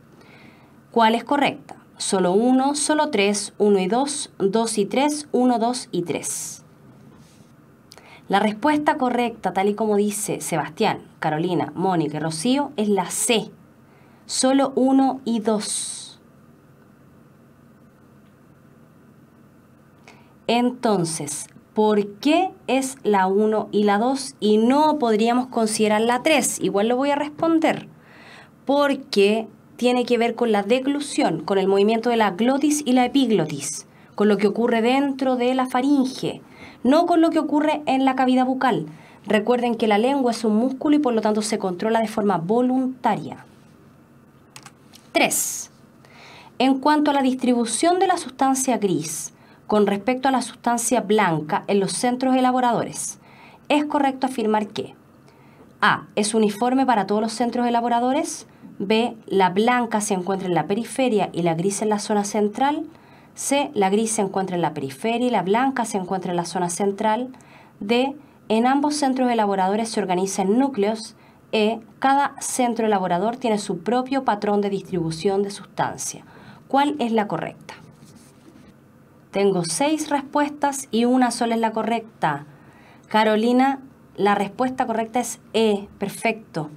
¿Cuál es correcta? Solo 1, solo 3, 1 y 2, 2 y 3, 1, 2 y 3. La respuesta correcta, tal y como dice Sebastián, Carolina, Mónica y Rocío, es la C. Solo 1 y 2. Entonces, por qué es la 1 y la 2 y no podríamos considerar la 3. Igual lo voy a responder. Porque tiene que ver con la deglución, con el movimiento de la glotis y la epiglotis, con lo que ocurre dentro de la faringe, no con lo que ocurre en la cavidad bucal. Recuerden que la lengua es un músculo y por lo tanto se controla de forma voluntaria. 3. En cuanto a la distribución de la sustancia gris, con respecto a la sustancia blanca en los centros elaboradores. Es correcto afirmar que A. Es uniforme para todos los centros elaboradores. B. La blanca se encuentra en la periferia y la gris en la zona central. C. La gris se encuentra en la periferia y la blanca se encuentra en la zona central. D. En ambos centros elaboradores se organizan núcleos. E. Cada centro elaborador tiene su propio patrón de distribución de sustancia. ¿Cuál es la correcta? Tengo seis respuestas y una sola es la correcta. Carolina, la respuesta correcta es E. Perfecto.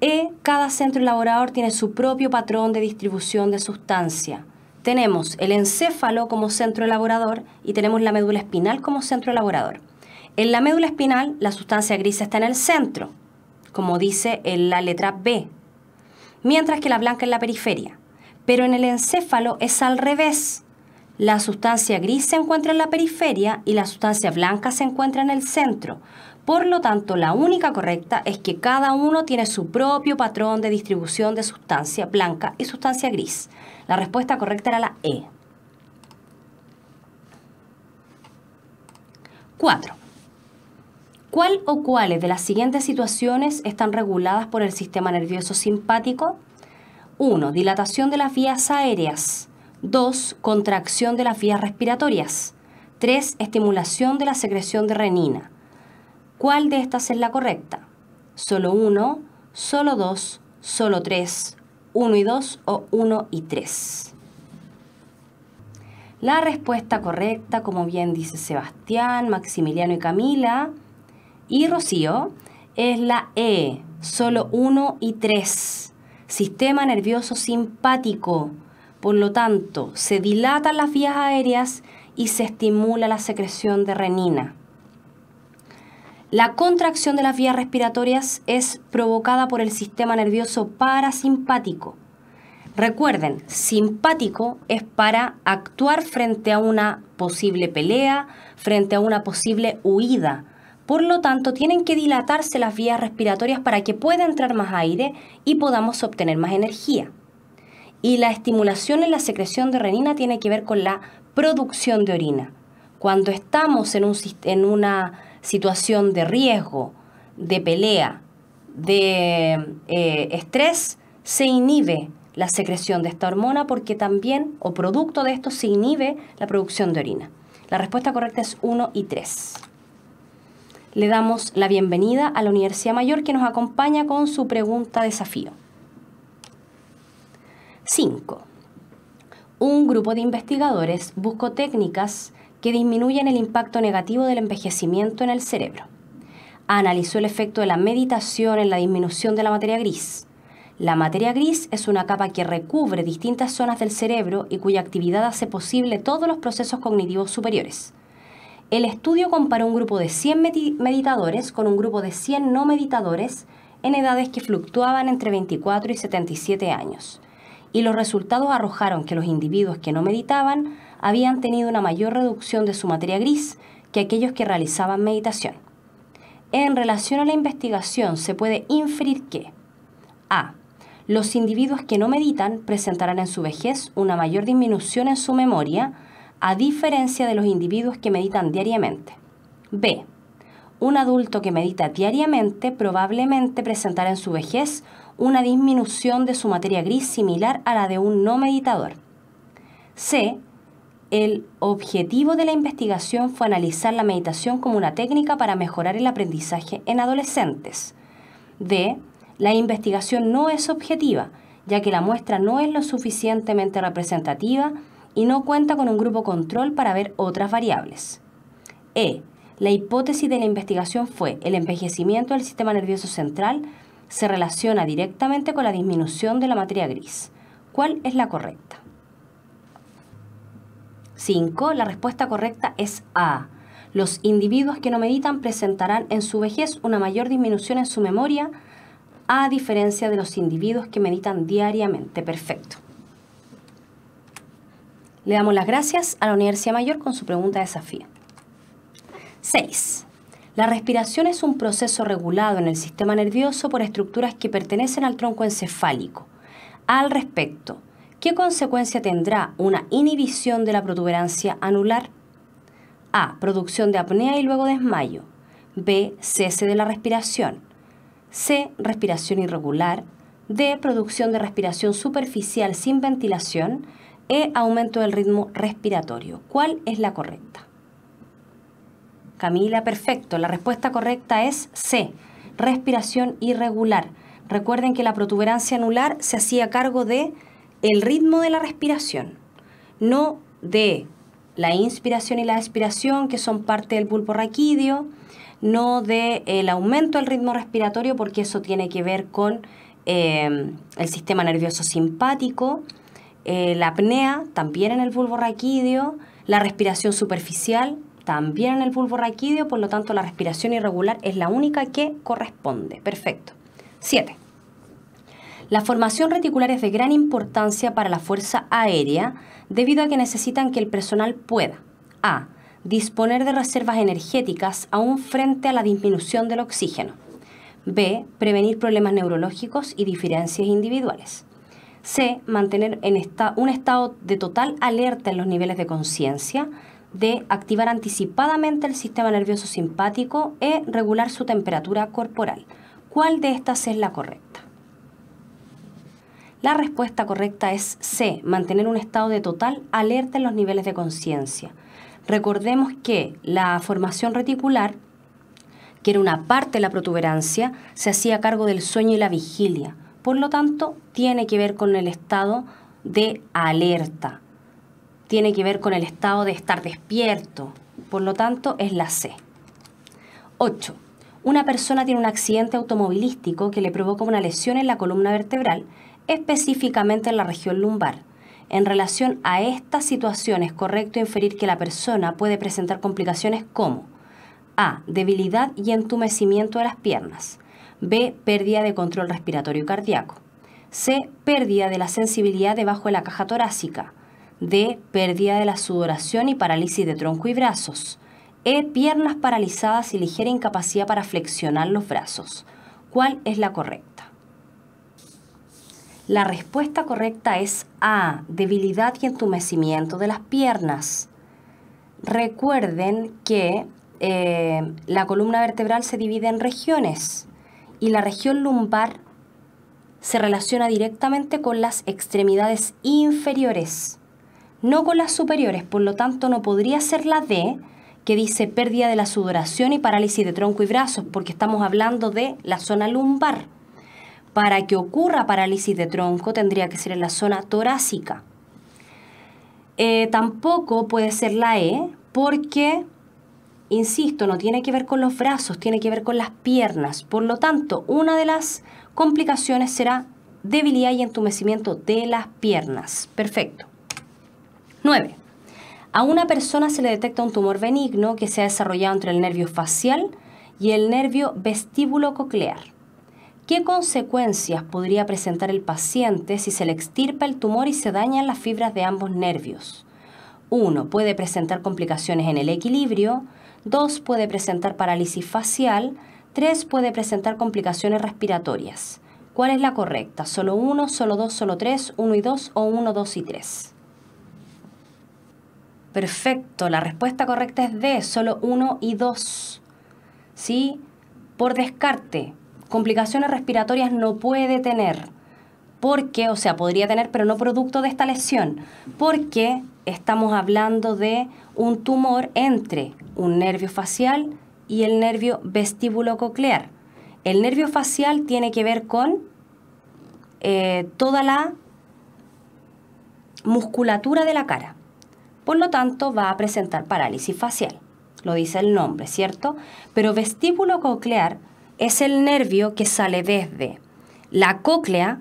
E, cada centro elaborador tiene su propio patrón de distribución de sustancia. Tenemos el encéfalo como centro elaborador y tenemos la médula espinal como centro elaborador. En la médula espinal, la sustancia gris está en el centro, como dice en la letra B, mientras que la blanca en la periferia. Pero en el encéfalo es al revés. La sustancia gris se encuentra en la periferia y la sustancia blanca se encuentra en el centro. Por lo tanto, la única correcta es que cada uno tiene su propio patrón de distribución de sustancia blanca y sustancia gris. La respuesta correcta era la E. 4. ¿Cuál o cuáles de las siguientes situaciones están reguladas por el sistema nervioso simpático? 1. Dilatación de las vías aéreas. 2. Contracción de las vías respiratorias. 3. Estimulación de la secreción de renina. ¿Cuál de estas es la correcta? ¿Solo 1, solo 2, solo 3, 1 y 2 o 1 y 3? La respuesta correcta, como bien dice Sebastián, Maximiliano y Camila y Rocío, es la E, solo 1 y 3. Sistema nervioso simpático por lo tanto, se dilatan las vías aéreas y se estimula la secreción de renina. La contracción de las vías respiratorias es provocada por el sistema nervioso parasimpático. Recuerden, simpático es para actuar frente a una posible pelea, frente a una posible huida. Por lo tanto, tienen que dilatarse las vías respiratorias para que pueda entrar más aire y podamos obtener más energía. Y la estimulación en la secreción de renina tiene que ver con la producción de orina. Cuando estamos en, una situación de riesgo, de pelea, de eh, estrés, se inhibe la secreción de esta hormona porque también, o producto de esto, se inhibe la producción de orina. La respuesta correcta es 1 y 3. Le damos la bienvenida a la Universidad Mayor que nos acompaña con su pregunta desafío. 5. Un grupo de investigadores buscó técnicas que disminuyen el impacto negativo del envejecimiento en el cerebro. Analizó el efecto de la meditación en la disminución de la materia gris. La materia gris es una capa que recubre distintas zonas del cerebro y cuya actividad hace posible todos los procesos cognitivos superiores. El estudio comparó un grupo de 100 meditadores con un grupo de 100 no meditadores en edades que fluctuaban entre 24 y 77 años y los resultados arrojaron que los individuos que no meditaban habían tenido una mayor reducción de su materia gris que aquellos que realizaban meditación. En relación a la investigación se puede inferir que A. Los individuos que no meditan presentarán en su vejez una mayor disminución en su memoria, a diferencia de los individuos que meditan diariamente. B. Un adulto que medita diariamente probablemente presentará en su vejez una disminución de su materia gris similar a la de un no meditador. C. El objetivo de la investigación fue analizar la meditación como una técnica para mejorar el aprendizaje en adolescentes. D. La investigación no es objetiva, ya que la muestra no es lo suficientemente representativa y no cuenta con un grupo control para ver otras variables. E. La hipótesis de la investigación fue el envejecimiento del sistema nervioso central se relaciona directamente con la disminución de la materia gris. ¿Cuál es la correcta? 5. La respuesta correcta es A. Los individuos que no meditan presentarán en su vejez una mayor disminución en su memoria, a diferencia de los individuos que meditan diariamente. Perfecto. Le damos las gracias a la Universidad Mayor con su pregunta de desafío. 6. La respiración es un proceso regulado en el sistema nervioso por estructuras que pertenecen al tronco encefálico. Al respecto, ¿qué consecuencia tendrá una inhibición de la protuberancia anular? A. Producción de apnea y luego desmayo. B. Cese de la respiración. C. Respiración irregular. D. Producción de respiración superficial sin ventilación. E. Aumento del ritmo respiratorio. ¿Cuál es la correcta? Camila, perfecto. La respuesta correcta es C, respiración irregular. Recuerden que la protuberancia anular se hacía cargo de el ritmo de la respiración, no de la inspiración y la expiración, que son parte del pulpo raquídeo, no de eh, el aumento del ritmo respiratorio, porque eso tiene que ver con em, el sistema nervioso simpático, eh, la apnea también en el bulbo raquídeo, la respiración superficial también en el bulbo raquídeo, por lo tanto la respiración irregular es la única que corresponde. Perfecto. 7. La formación reticular es de gran importancia para la Fuerza Aérea debido a que necesitan que el personal pueda A. Disponer de reservas energéticas aún frente a la disminución del oxígeno. B. Prevenir problemas neurológicos y diferencias individuales. C. Mantener en un estado de total alerta en los niveles de conciencia, de activar anticipadamente el sistema nervioso simpático e regular su temperatura corporal. ¿Cuál de estas es la correcta? La respuesta correcta es C, mantener un estado de total alerta en los niveles de conciencia. Recordemos que la formación reticular, que era una parte de la protuberancia, se hacía cargo del sueño y la vigilia. Por lo tanto, tiene que ver con el estado de alerta, tiene que ver con el estado de estar despierto, por lo tanto es la C. 8. Una persona tiene un accidente automovilístico que le provoca una lesión en la columna vertebral, específicamente en la región lumbar. En relación a esta situación es correcto inferir que la persona puede presentar complicaciones como A. Debilidad y entumecimiento de las piernas. B. Pérdida de control respiratorio y cardíaco. C. Pérdida de la sensibilidad debajo de la caja torácica. D. Pérdida de la sudoración y parálisis de tronco y brazos. E. Piernas paralizadas y ligera incapacidad para flexionar los brazos. ¿Cuál es la correcta? La respuesta correcta es A. Debilidad y entumecimiento de las piernas. Recuerden que eh, la columna vertebral se divide en regiones y la región lumbar se relaciona directamente con las extremidades inferiores no con las superiores, por lo tanto no podría ser la D, que dice pérdida de la sudoración y parálisis de tronco y brazos, porque estamos hablando de la zona lumbar. Para que ocurra parálisis de tronco tendría que ser en la zona torácica. Eh, tampoco puede ser la E porque, insisto, no tiene que ver con los brazos, tiene que ver con las piernas. Por lo tanto, una de las complicaciones será debilidad y entumecimiento de las piernas. Perfecto. 9. A una persona se le detecta un tumor benigno que se ha desarrollado entre el nervio facial y el nervio vestíbulo coclear. ¿Qué consecuencias podría presentar el paciente si se le extirpa el tumor y se dañan las fibras de ambos nervios? 1. Puede presentar complicaciones en el equilibrio. 2. Puede presentar parálisis facial. 3. Puede presentar complicaciones respiratorias. ¿Cuál es la correcta? ¿Solo 1, solo 2, solo 3, 1 y 2 o 1, 2 y 3? Perfecto, la respuesta correcta es D, solo 1 y 2. ¿Sí? Por descarte, complicaciones respiratorias no puede tener. Porque, o sea, podría tener, pero no producto de esta lesión. Porque estamos hablando de un tumor entre un nervio facial y el nervio vestíbulo coclear. El nervio facial tiene que ver con eh, toda la musculatura de la cara. Por lo tanto, va a presentar parálisis facial. Lo dice el nombre, ¿cierto? Pero vestíbulo coclear es el nervio que sale desde la cóclea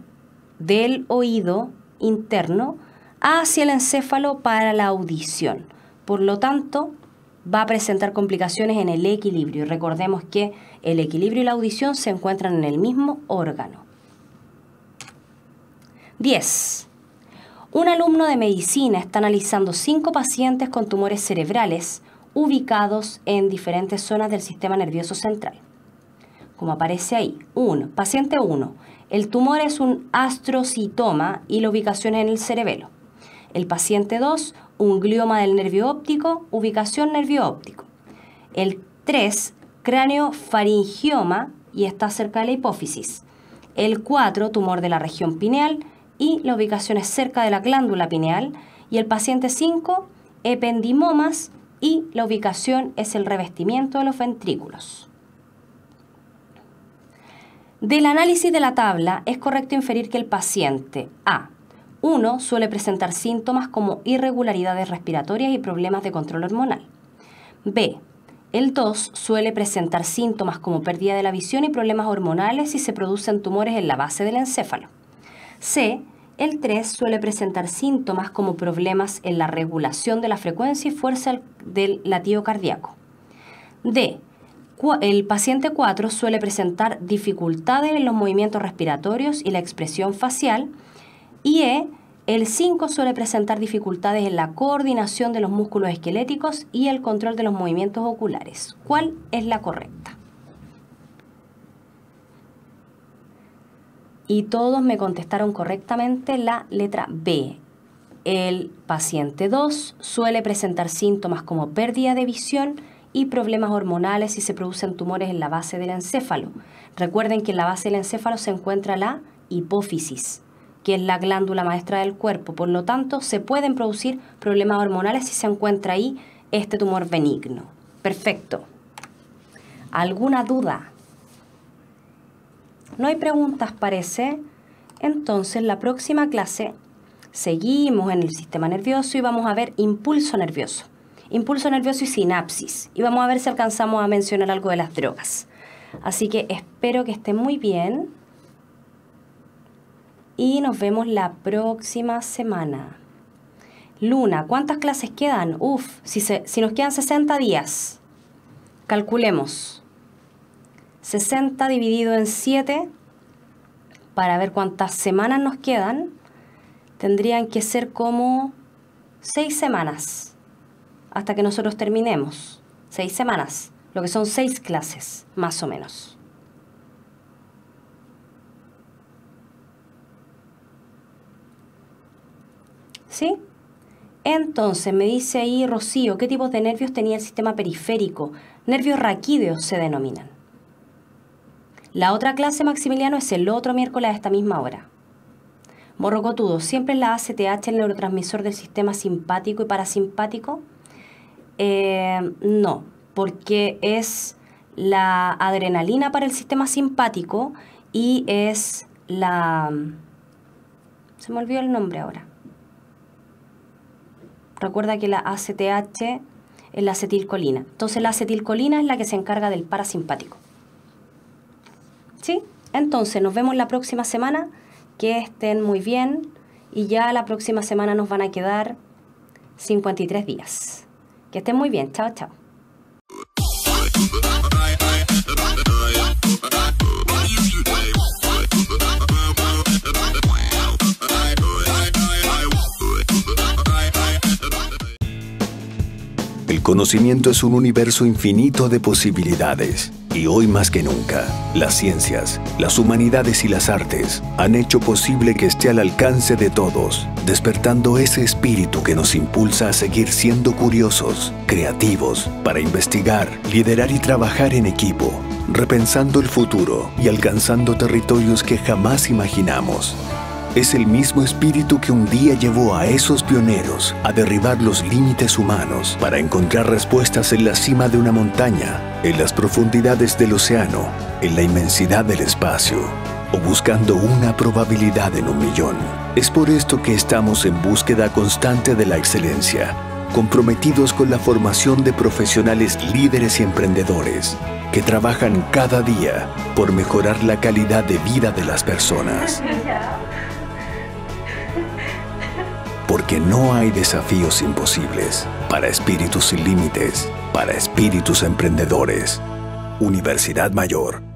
del oído interno hacia el encéfalo para la audición. Por lo tanto, va a presentar complicaciones en el equilibrio. Recordemos que el equilibrio y la audición se encuentran en el mismo órgano. 10. Un alumno de medicina está analizando cinco pacientes con tumores cerebrales ubicados en diferentes zonas del sistema nervioso central. Como aparece ahí, 1. Paciente 1. El tumor es un astrocitoma y la ubicación es en el cerebelo. El paciente 2, un glioma del nervio óptico, ubicación nervio óptico. El 3, cráneo faringioma y está cerca de la hipófisis. El 4, tumor de la región pineal y la ubicación es cerca de la glándula pineal. Y el paciente 5, ependimomas y la ubicación es el revestimiento de los ventrículos. Del análisis de la tabla es correcto inferir que el paciente A. 1 suele presentar síntomas como irregularidades respiratorias y problemas de control hormonal. B. El 2 suele presentar síntomas como pérdida de la visión y problemas hormonales si se producen tumores en la base del encéfalo. C. El 3 suele presentar síntomas como problemas en la regulación de la frecuencia y fuerza del latido cardíaco. D. El paciente 4 suele presentar dificultades en los movimientos respiratorios y la expresión facial. Y E. El 5 suele presentar dificultades en la coordinación de los músculos esqueléticos y el control de los movimientos oculares. ¿Cuál es la correcta? y todos me contestaron correctamente la letra B. El paciente 2 suele presentar síntomas como pérdida de visión y problemas hormonales si se producen tumores en la base del encéfalo. Recuerden que en la base del encéfalo se encuentra la hipófisis, que es la glándula maestra del cuerpo. Por lo tanto, se pueden producir problemas hormonales si se encuentra ahí este tumor benigno. Perfecto. ¿Alguna duda? No hay preguntas, parece. Entonces, la próxima clase seguimos en el sistema nervioso y vamos a ver impulso nervioso. Impulso nervioso y sinapsis. Y vamos a ver si alcanzamos a mencionar algo de las drogas. Así que espero que estén muy bien. Y nos vemos la próxima semana. Luna, ¿cuántas clases quedan? Uf, si, si nos quedan 60 días. Calculemos. 60 dividido en 7, para ver cuántas semanas nos quedan, tendrían que ser como 6 semanas hasta que nosotros terminemos. 6 semanas, lo que son 6 clases, más o menos. ¿Sí? Entonces me dice ahí Rocío, ¿qué tipos de nervios tenía el sistema periférico? Nervios raquídeos se denominan. La otra clase, Maximiliano, es el otro miércoles a esta misma hora. Morrocotudo, siempre es la ACTH, el neurotransmisor del sistema simpático y parasimpático. Eh, no, porque es la adrenalina para el sistema simpático y es la... Se me olvidó el nombre ahora. Recuerda que la ACTH es la acetilcolina. Entonces la acetilcolina es la que se encarga del parasimpático. ¿Sí? Entonces, nos vemos la próxima semana. Que estén muy bien. Y ya la próxima semana nos van a quedar 53 días. Que estén muy bien. Chao, chao. conocimiento es un universo infinito de posibilidades. Y hoy más que nunca, las ciencias, las humanidades y las artes han hecho posible que esté al alcance de todos, despertando ese espíritu que nos impulsa a seguir siendo curiosos, creativos, para investigar, liderar y trabajar en equipo, repensando el futuro y alcanzando territorios que jamás imaginamos es el mismo espíritu que un día llevó a esos pioneros a derribar los límites humanos para encontrar respuestas en la cima de una montaña, en las profundidades del océano, en la inmensidad del espacio o buscando una probabilidad en un millón. Es por esto que estamos en búsqueda constante de la excelencia, comprometidos con la formación de profesionales líderes y emprendedores que trabajan cada día por mejorar la calidad de vida de las personas. que no hay desafíos imposibles para espíritus sin límites, para espíritus emprendedores. Universidad Mayor